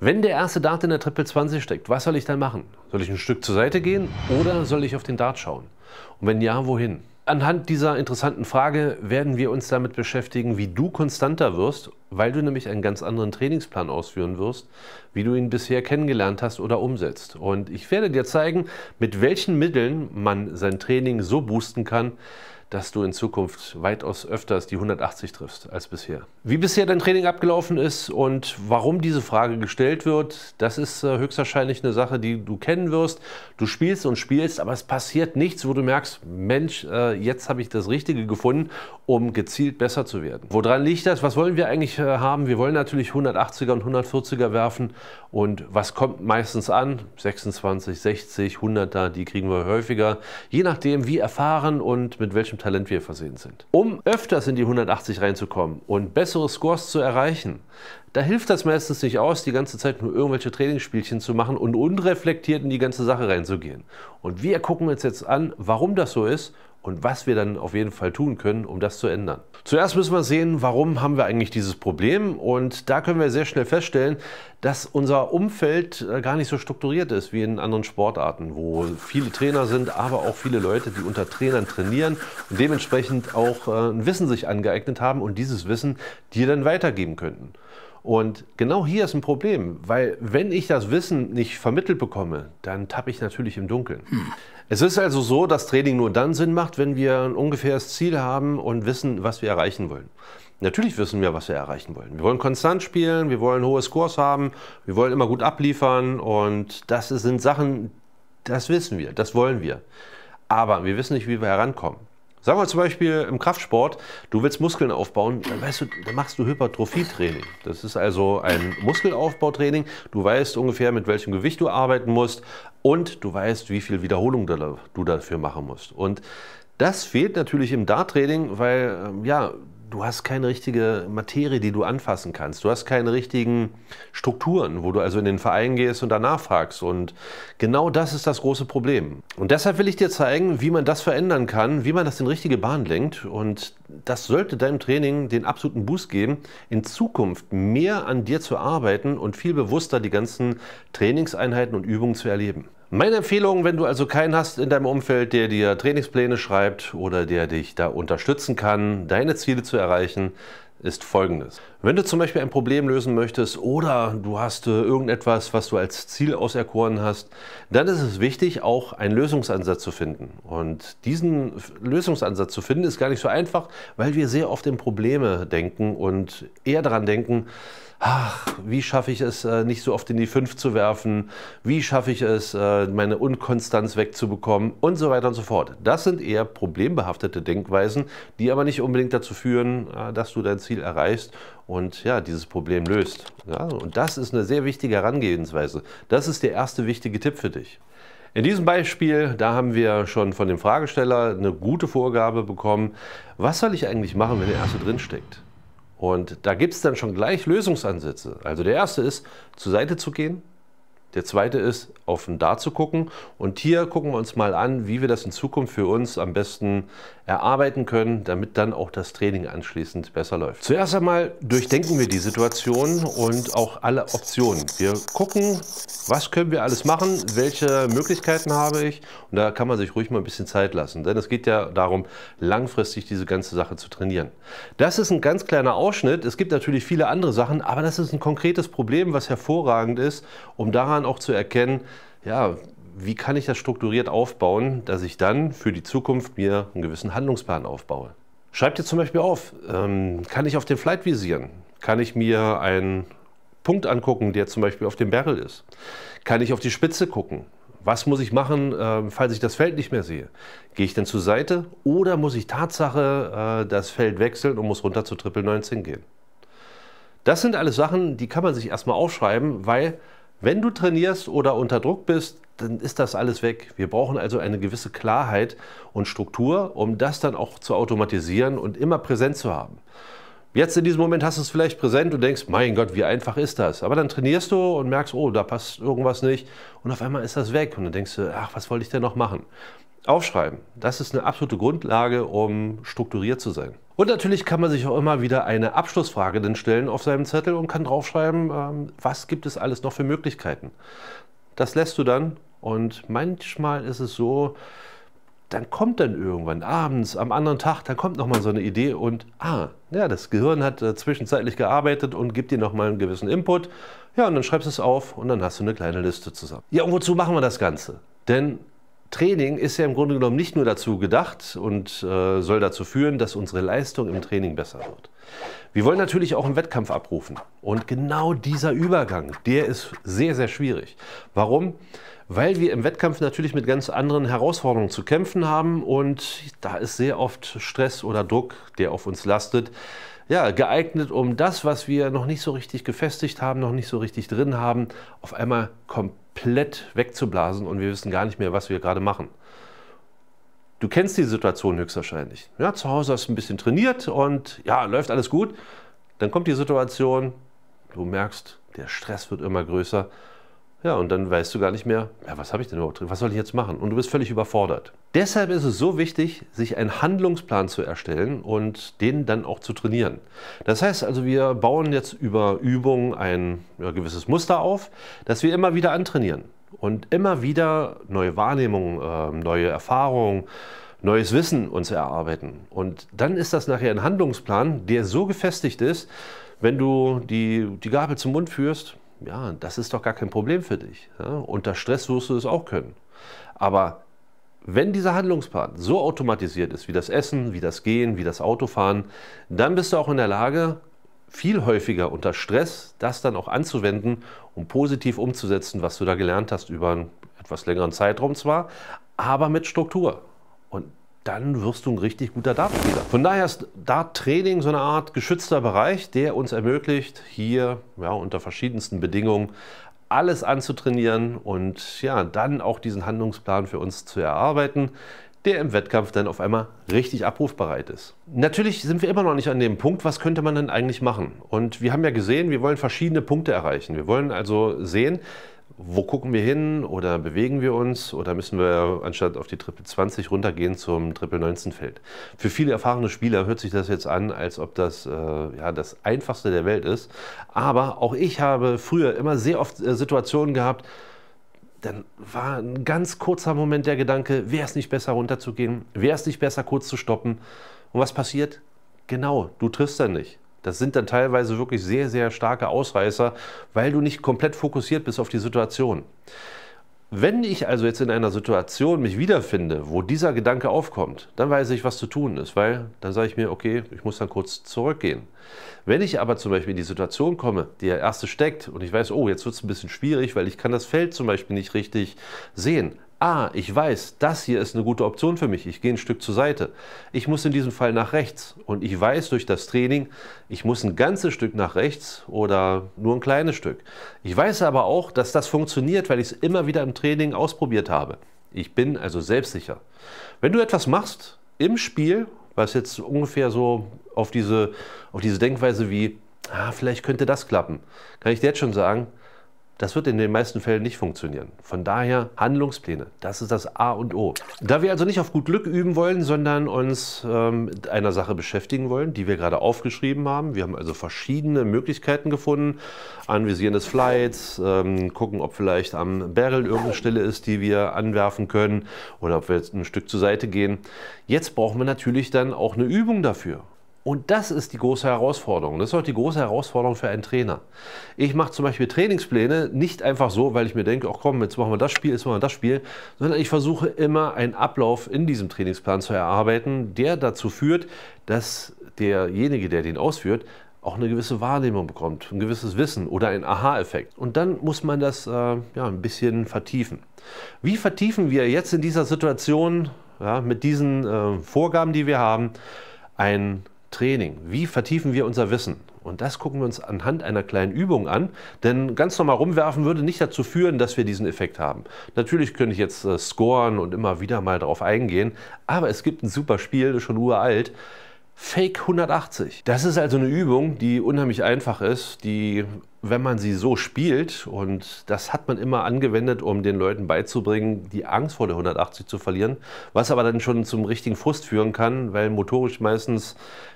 Wenn der erste Dart in der Triple 20 steckt, was soll ich dann machen? Soll ich ein Stück zur Seite gehen oder soll ich auf den Dart schauen? Und wenn ja, wohin? Anhand dieser interessanten Frage werden wir uns damit beschäftigen, wie du konstanter wirst, weil du nämlich einen ganz anderen Trainingsplan ausführen wirst, wie du ihn bisher kennengelernt hast oder umsetzt. Und ich werde dir zeigen, mit welchen Mitteln man sein Training so boosten kann, dass du in Zukunft weitaus öfters die 180 triffst als bisher. Wie bisher dein Training abgelaufen ist und warum diese Frage gestellt wird, das ist äh, höchstwahrscheinlich eine Sache, die du kennen wirst. Du spielst und spielst, aber es passiert nichts, wo du merkst, Mensch, äh, jetzt habe ich das Richtige gefunden, um gezielt besser zu werden. Woran liegt das? Was wollen wir eigentlich äh, haben? Wir wollen natürlich 180er und 140er werfen und was kommt meistens an? 26, 60, 100er, die kriegen wir häufiger. Je nachdem, wie erfahren und mit welchem welchem Talent wir versehen sind. Um öfters in die 180 reinzukommen und bessere Scores zu erreichen, da hilft das meistens nicht aus, die ganze Zeit nur irgendwelche Trainingsspielchen zu machen und unreflektiert in die ganze Sache reinzugehen. Und wir gucken uns jetzt an, warum das so ist und was wir dann auf jeden Fall tun können, um das zu ändern. Zuerst müssen wir sehen, warum haben wir eigentlich dieses Problem und da können wir sehr schnell feststellen, dass unser Umfeld äh, gar nicht so strukturiert ist wie in anderen Sportarten, wo viele Trainer sind, aber auch viele Leute, die unter Trainern trainieren und dementsprechend auch äh, ein Wissen sich angeeignet haben und dieses Wissen dir dann weitergeben könnten. Und genau hier ist ein Problem, weil wenn ich das Wissen nicht vermittelt bekomme, dann tappe ich natürlich im Dunkeln. Hm. Es ist also so, dass Training nur dann Sinn macht, wenn wir ein ungefähres Ziel haben und wissen, was wir erreichen wollen. Natürlich wissen wir, was wir erreichen wollen. Wir wollen konstant spielen, wir wollen hohe Scores haben, wir wollen immer gut abliefern und das sind Sachen, das wissen wir, das wollen wir. Aber wir wissen nicht, wie wir herankommen. Sagen wir zum Beispiel im Kraftsport, du willst Muskeln aufbauen, dann, weißt du, dann machst du Hypertrophietraining. Das ist also ein Muskelaufbautraining. Du weißt ungefähr, mit welchem Gewicht du arbeiten musst und du weißt, wie viel Wiederholung du dafür machen musst. Und das fehlt natürlich im Darttraining, weil ähm, ja, du hast keine richtige Materie, die du anfassen kannst. Du hast keine richtigen Strukturen, wo du also in den Verein gehst und danach fragst. Und genau das ist das große Problem. Und deshalb will ich dir zeigen, wie man das verändern kann, wie man das in richtige Bahn lenkt. Und das sollte deinem Training den absoluten Boost geben, in Zukunft mehr an dir zu arbeiten und viel bewusster die ganzen Trainingseinheiten und Übungen zu erleben. Meine Empfehlung, wenn du also keinen hast in deinem Umfeld, der dir Trainingspläne schreibt oder der dich da unterstützen kann, deine Ziele zu erreichen, ist folgendes. Wenn du zum Beispiel ein Problem lösen möchtest oder du hast äh, irgendetwas, was du als Ziel auserkoren hast, dann ist es wichtig, auch einen Lösungsansatz zu finden. Und diesen Lösungsansatz zu finden, ist gar nicht so einfach, weil wir sehr oft in Probleme denken und eher daran denken, ach, wie schaffe ich es, äh, nicht so oft in die Fünf zu werfen, wie schaffe ich es, äh, meine Unkonstanz wegzubekommen und so weiter und so fort. Das sind eher problembehaftete Denkweisen, die aber nicht unbedingt dazu führen, dass du dein Ziel Ziel erreichst und ja, dieses Problem löst. Ja, und das ist eine sehr wichtige Herangehensweise. Das ist der erste wichtige Tipp für dich. In diesem Beispiel, da haben wir schon von dem Fragesteller eine gute Vorgabe bekommen, was soll ich eigentlich machen, wenn der erste drinsteckt? Und da gibt es dann schon gleich Lösungsansätze. Also der erste ist, zur Seite zu gehen, der zweite ist, auf den Dart zu gucken. Und hier gucken wir uns mal an, wie wir das in Zukunft für uns am besten erarbeiten können, damit dann auch das Training anschließend besser läuft. Zuerst einmal durchdenken wir die Situation und auch alle Optionen. Wir gucken, was können wir alles machen, welche Möglichkeiten habe ich. Und da kann man sich ruhig mal ein bisschen Zeit lassen, denn es geht ja darum, langfristig diese ganze Sache zu trainieren. Das ist ein ganz kleiner Ausschnitt. Es gibt natürlich viele andere Sachen, aber das ist ein konkretes Problem, was hervorragend ist, um daran auch zu erkennen, ja, wie kann ich das strukturiert aufbauen, dass ich dann für die Zukunft mir einen gewissen Handlungsplan aufbaue. Schreib dir zum Beispiel auf, ähm, kann ich auf den Flight visieren? Kann ich mir einen Punkt angucken, der zum Beispiel auf dem Barrel ist? Kann ich auf die Spitze gucken? Was muss ich machen, äh, falls ich das Feld nicht mehr sehe? Gehe ich denn zur Seite oder muss ich Tatsache äh, das Feld wechseln und muss runter zu Triple 19 gehen? Das sind alles Sachen, die kann man sich erstmal aufschreiben, weil wenn du trainierst oder unter Druck bist, dann ist das alles weg. Wir brauchen also eine gewisse Klarheit und Struktur, um das dann auch zu automatisieren und immer präsent zu haben. Jetzt in diesem Moment hast du es vielleicht präsent und denkst, mein Gott, wie einfach ist das? Aber dann trainierst du und merkst, oh, da passt irgendwas nicht und auf einmal ist das weg und dann denkst du, ach, was wollte ich denn noch machen? Aufschreiben, das ist eine absolute Grundlage, um strukturiert zu sein. Und natürlich kann man sich auch immer wieder eine Abschlussfrage dann stellen auf seinem Zettel und kann draufschreiben, ähm, was gibt es alles noch für Möglichkeiten. Das lässt du dann und manchmal ist es so, dann kommt dann irgendwann abends, am anderen Tag, dann kommt nochmal so eine Idee und ah, ja, das Gehirn hat äh, zwischenzeitlich gearbeitet und gibt dir nochmal einen gewissen Input. Ja, und dann schreibst du es auf und dann hast du eine kleine Liste zusammen. Ja, und wozu machen wir das Ganze? Denn Training ist ja im Grunde genommen nicht nur dazu gedacht und äh, soll dazu führen, dass unsere Leistung im Training besser wird. Wir wollen natürlich auch einen Wettkampf abrufen. Und genau dieser Übergang, der ist sehr, sehr schwierig. Warum? Weil wir im Wettkampf natürlich mit ganz anderen Herausforderungen zu kämpfen haben und da ist sehr oft Stress oder Druck, der auf uns lastet, ja, geeignet, um das, was wir noch nicht so richtig gefestigt haben, noch nicht so richtig drin haben, auf einmal komplett komplett wegzublasen und wir wissen gar nicht mehr, was wir gerade machen. Du kennst die Situation höchstwahrscheinlich. Ja, zu Hause hast du ein bisschen trainiert und ja, läuft alles gut. Dann kommt die Situation, du merkst, der Stress wird immer größer ja, und dann weißt du gar nicht mehr, ja, was habe ich denn überhaupt drin? Was soll ich jetzt machen? Und du bist völlig überfordert. Deshalb ist es so wichtig, sich einen Handlungsplan zu erstellen und den dann auch zu trainieren. Das heißt also, wir bauen jetzt über Übungen ein ja, gewisses Muster auf, das wir immer wieder antrainieren. Und immer wieder neue Wahrnehmungen, äh, neue Erfahrungen, neues Wissen uns erarbeiten. Und dann ist das nachher ein Handlungsplan, der so gefestigt ist, wenn du die, die Gabel zum Mund führst, ja, das ist doch gar kein Problem für dich. Ja? Unter Stress wirst du es auch können. Aber wenn dieser Handlungspart so automatisiert ist, wie das Essen, wie das Gehen, wie das Autofahren, dann bist du auch in der Lage, viel häufiger unter Stress das dann auch anzuwenden, um positiv umzusetzen, was du da gelernt hast über einen etwas längeren Zeitraum zwar, aber mit Struktur. Und dann wirst du ein richtig guter Dartspieler. Von daher ist Dart-Training so eine Art geschützter Bereich, der uns ermöglicht, hier ja, unter verschiedensten Bedingungen alles anzutrainieren und ja, dann auch diesen Handlungsplan für uns zu erarbeiten, der im Wettkampf dann auf einmal richtig abrufbereit ist. Natürlich sind wir immer noch nicht an dem Punkt, was könnte man denn eigentlich machen? Und wir haben ja gesehen, wir wollen verschiedene Punkte erreichen. Wir wollen also sehen, wo gucken wir hin oder bewegen wir uns oder müssen wir anstatt auf die Triple 20 runtergehen zum Triple 19 Feld? Für viele erfahrene Spieler hört sich das jetzt an, als ob das äh, ja, das einfachste der Welt ist. Aber auch ich habe früher immer sehr oft äh, Situationen gehabt, dann war ein ganz kurzer Moment der Gedanke, wäre es nicht besser runterzugehen, wäre es nicht besser kurz zu stoppen. Und was passiert? Genau, du triffst dann nicht. Das sind dann teilweise wirklich sehr, sehr starke Ausreißer, weil du nicht komplett fokussiert bist auf die Situation. Wenn ich also jetzt in einer Situation mich wiederfinde, wo dieser Gedanke aufkommt, dann weiß ich, was zu tun ist, weil dann sage ich mir, okay, ich muss dann kurz zurückgehen. Wenn ich aber zum Beispiel in die Situation komme, die der erste steckt und ich weiß, oh, jetzt wird es ein bisschen schwierig, weil ich kann das Feld zum Beispiel nicht richtig sehen, ah, ich weiß, das hier ist eine gute Option für mich, ich gehe ein Stück zur Seite. Ich muss in diesem Fall nach rechts und ich weiß durch das Training, ich muss ein ganzes Stück nach rechts oder nur ein kleines Stück. Ich weiß aber auch, dass das funktioniert, weil ich es immer wieder im Training ausprobiert habe. Ich bin also selbstsicher. Wenn du etwas machst im Spiel, was jetzt ungefähr so auf diese, auf diese Denkweise wie, ah, vielleicht könnte das klappen, kann ich dir jetzt schon sagen, das wird in den meisten Fällen nicht funktionieren. Von daher Handlungspläne, das ist das A und O. Da wir also nicht auf gut Glück üben wollen, sondern uns ähm, mit einer Sache beschäftigen wollen, die wir gerade aufgeschrieben haben. Wir haben also verschiedene Möglichkeiten gefunden. Anvisieren des Flights, ähm, gucken, ob vielleicht am Barrel irgendeine Stelle ist, die wir anwerfen können oder ob wir jetzt ein Stück zur Seite gehen. Jetzt brauchen wir natürlich dann auch eine Übung dafür. Und das ist die große Herausforderung. Das ist auch die große Herausforderung für einen Trainer. Ich mache zum Beispiel Trainingspläne nicht einfach so, weil ich mir denke, ach komm, jetzt machen wir das Spiel, jetzt machen wir das Spiel, sondern ich versuche immer einen Ablauf in diesem Trainingsplan zu erarbeiten, der dazu führt, dass derjenige, der den ausführt, auch eine gewisse Wahrnehmung bekommt, ein gewisses Wissen oder ein Aha-Effekt. Und dann muss man das äh, ja, ein bisschen vertiefen. Wie vertiefen wir jetzt in dieser Situation ja, mit diesen äh, Vorgaben, die wir haben, ein Training. Wie vertiefen wir unser Wissen? Und das gucken wir uns anhand einer kleinen Übung an, denn ganz normal rumwerfen würde nicht dazu führen, dass wir diesen Effekt haben. Natürlich könnte ich jetzt äh, scoren und immer wieder mal darauf eingehen, aber es gibt ein super Spiel, das ist schon uralt. Fake 180. Das ist also eine Übung, die unheimlich einfach ist, die, wenn man sie so spielt, und das hat man immer angewendet, um den Leuten beizubringen, die Angst vor der 180 zu verlieren, was aber dann schon zum richtigen Frust führen kann, weil motorisch meistens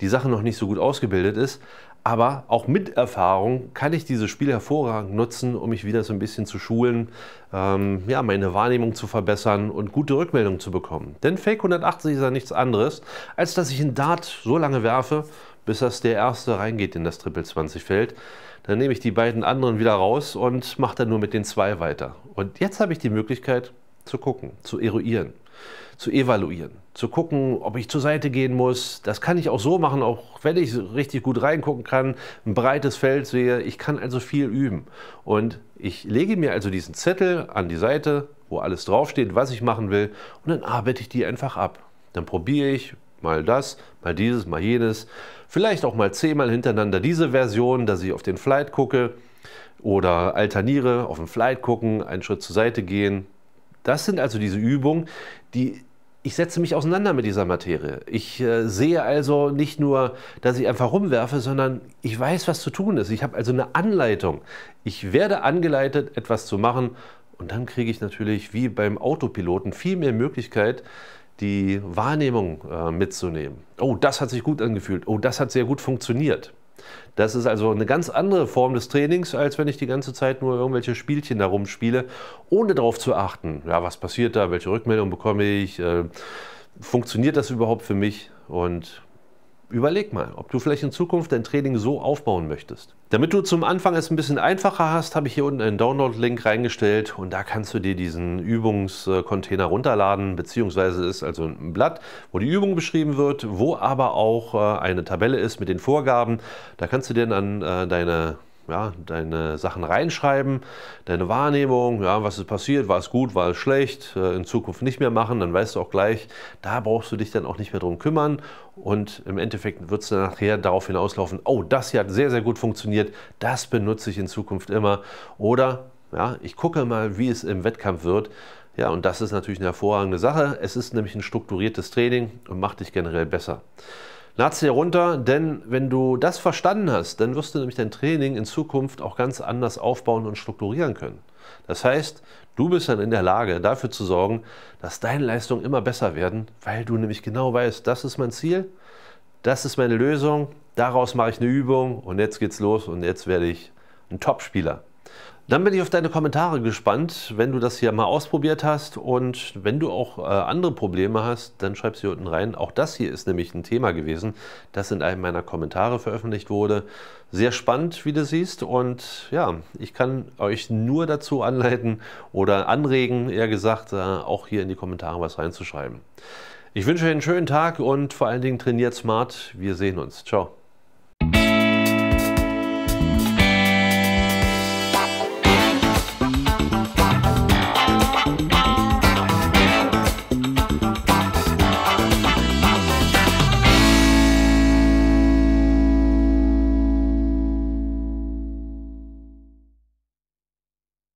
die Sache noch nicht so gut ausgebildet ist. Aber auch mit Erfahrung kann ich dieses Spiel hervorragend nutzen, um mich wieder so ein bisschen zu schulen, ähm, ja, meine Wahrnehmung zu verbessern und gute Rückmeldungen zu bekommen. Denn Fake 180 ist ja nichts anderes, als dass ich einen Dart so lange werfe, bis das der erste reingeht in das Triple 20 Feld. Dann nehme ich die beiden anderen wieder raus und mache dann nur mit den zwei weiter. Und jetzt habe ich die Möglichkeit zu gucken, zu eruieren zu evaluieren, zu gucken, ob ich zur Seite gehen muss. Das kann ich auch so machen, auch wenn ich richtig gut reingucken kann, ein breites Feld sehe. Ich kann also viel üben. Und ich lege mir also diesen Zettel an die Seite, wo alles draufsteht, was ich machen will, und dann arbeite ich die einfach ab. Dann probiere ich mal das, mal dieses, mal jenes, vielleicht auch mal zehnmal hintereinander diese Version, dass ich auf den Flight gucke oder alterniere, auf den Flight gucken, einen Schritt zur Seite gehen, das sind also diese Übungen, die ich setze mich auseinander mit dieser Materie. Ich äh, sehe also nicht nur, dass ich einfach rumwerfe, sondern ich weiß, was zu tun ist. Ich habe also eine Anleitung. Ich werde angeleitet, etwas zu machen. Und dann kriege ich natürlich, wie beim Autopiloten, viel mehr Möglichkeit, die Wahrnehmung äh, mitzunehmen. Oh, das hat sich gut angefühlt. Oh, das hat sehr gut funktioniert. Das ist also eine ganz andere Form des Trainings, als wenn ich die ganze Zeit nur irgendwelche Spielchen darum spiele, ohne darauf zu achten, ja, was passiert da, welche Rückmeldung bekomme ich, äh, funktioniert das überhaupt für mich und Überleg mal, ob du vielleicht in Zukunft dein Training so aufbauen möchtest. Damit du zum Anfang es ein bisschen einfacher hast, habe ich hier unten einen Download-Link reingestellt und da kannst du dir diesen Übungscontainer runterladen, beziehungsweise ist also ein Blatt, wo die Übung beschrieben wird, wo aber auch äh, eine Tabelle ist mit den Vorgaben. Da kannst du dir dann äh, deine ja, deine Sachen reinschreiben, deine Wahrnehmung, ja, was ist passiert, war es gut, war es schlecht, äh, in Zukunft nicht mehr machen, dann weißt du auch gleich, da brauchst du dich dann auch nicht mehr drum kümmern und im Endeffekt wird es dann nachher darauf hinauslaufen, oh, das hier hat sehr, sehr gut funktioniert, das benutze ich in Zukunft immer oder ja, ich gucke mal, wie es im Wettkampf wird, ja, und das ist natürlich eine hervorragende Sache. Es ist nämlich ein strukturiertes Training und macht dich generell besser. Nazi runter, denn wenn du das verstanden hast, dann wirst du nämlich dein Training in Zukunft auch ganz anders aufbauen und strukturieren können. Das heißt, du bist dann in der Lage, dafür zu sorgen, dass deine Leistungen immer besser werden, weil du nämlich genau weißt, das ist mein Ziel, das ist meine Lösung, daraus mache ich eine Übung und jetzt geht's los und jetzt werde ich ein Topspieler. Dann bin ich auf deine Kommentare gespannt, wenn du das hier mal ausprobiert hast und wenn du auch äh, andere Probleme hast, dann schreib sie unten rein. Auch das hier ist nämlich ein Thema gewesen, das in einem meiner Kommentare veröffentlicht wurde. Sehr spannend, wie du siehst und ja, ich kann euch nur dazu anleiten oder anregen, eher gesagt, äh, auch hier in die Kommentare was reinzuschreiben. Ich wünsche euch einen schönen Tag und vor allen Dingen trainiert smart. Wir sehen uns. Ciao.